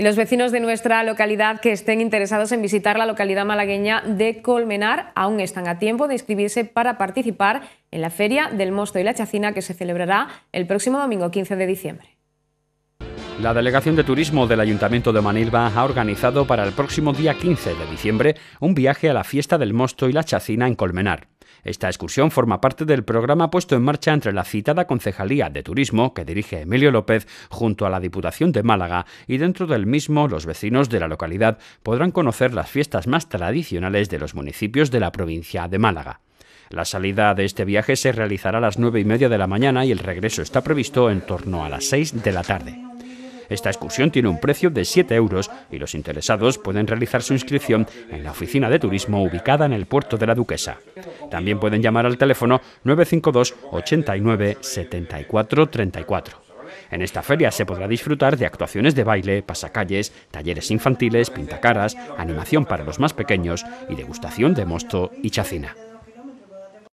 Y los vecinos de nuestra localidad que estén interesados en visitar la localidad malagueña de Colmenar aún están a tiempo de inscribirse para participar en la Feria del Mosto y la Chacina que se celebrará el próximo domingo 15 de diciembre. La Delegación de Turismo del Ayuntamiento de Manilva ha organizado para el próximo día 15 de diciembre un viaje a la fiesta del mosto y la chacina en Colmenar. Esta excursión forma parte del programa puesto en marcha entre la citada Concejalía de Turismo, que dirige Emilio López, junto a la Diputación de Málaga, y dentro del mismo los vecinos de la localidad podrán conocer las fiestas más tradicionales de los municipios de la provincia de Málaga. La salida de este viaje se realizará a las nueve y media de la mañana y el regreso está previsto en torno a las 6 de la tarde. Esta excursión tiene un precio de 7 euros y los interesados pueden realizar su inscripción en la oficina de turismo ubicada en el puerto de la Duquesa. También pueden llamar al teléfono 952 89 74 34. En esta feria se podrá disfrutar de actuaciones de baile, pasacalles, talleres infantiles, pintacaras, animación para los más pequeños y degustación de mosto y chacina.